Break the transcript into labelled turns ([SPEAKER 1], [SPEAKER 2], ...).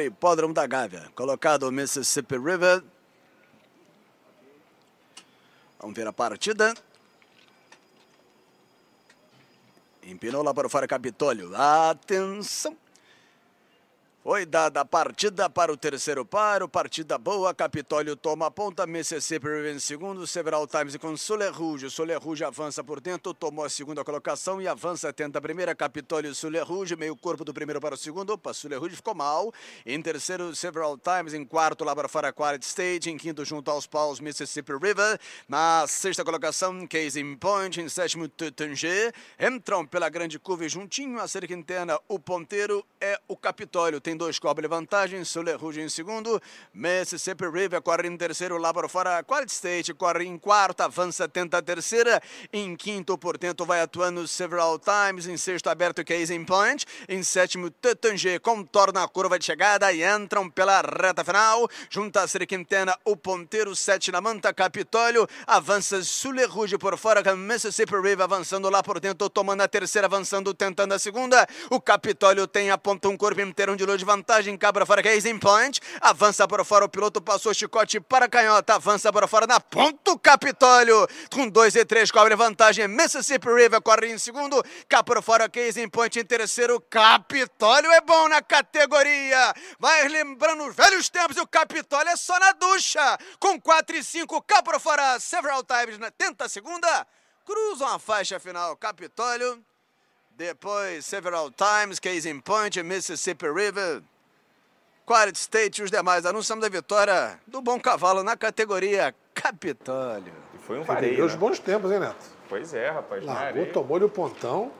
[SPEAKER 1] hipódromo da Gávea. Colocado o Mississippi River. Vamos ver a partida. Empinou lá para o fora Capitólio. Atenção! Foi dada a partida para o terceiro paro, partida boa, Capitólio toma a ponta, Mississippi River em segundo, Several Times com Solerruge, Ruge avança por dentro, tomou a segunda colocação e avança, tenta a primeira, Capitólio Ruge meio corpo do primeiro para o segundo, opa, Ruge ficou mal, em terceiro Several Times, em quarto lá para fora Quiet Stage, em quinto junto aos paus Mississippi River, na sexta colocação Case in Point, em sétimo Tanger, entram pela grande curva e juntinho à cerca interna, o ponteiro é o Capitólio, tem em dois cobre vantagem, Sule Rouge em segundo, Mississippi River corre em terceiro lá para fora, Quad State corre em quarto, avança, tenta a terceira, em quinto, portanto, vai atuando several times, em sexto aberto Case in Point, em sétimo Tetangê contorna a curva de chegada e entram pela reta final, junta-se quintena o ponteiro, sete na manta, Capitólio, avança Sule Rouge por fora, Mississippi River avançando lá por dentro, tomando a terceira, avançando, tentando a segunda, o Capitólio tem a ponta um corpo inteiro de luz vantagem, cá para fora, que é Point Avança para fora, o piloto passou o chicote para a canhota. Avança para fora na ponta, Capitólio. Com 2 e 3, cobre vantagem. Mississippi River corre em segundo. Cá para fora, Case é Point em terceiro. Capitólio é bom na categoria. Vai lembrando os velhos tempos, o Capitólio é só na ducha. Com 4 e 5, cá para fora, several times na tenta segunda. Cruzam a faixa final, Capitólio. Depois, Several Times, Case in Point, Mississippi River, Quartet State e os demais. Anunciamos a vitória do Bom Cavalo na categoria Capitólio. E foi um vareio, né? os bons tempos, hein, Neto? Pois é, rapaz. Largou, tomou-lhe o pontão.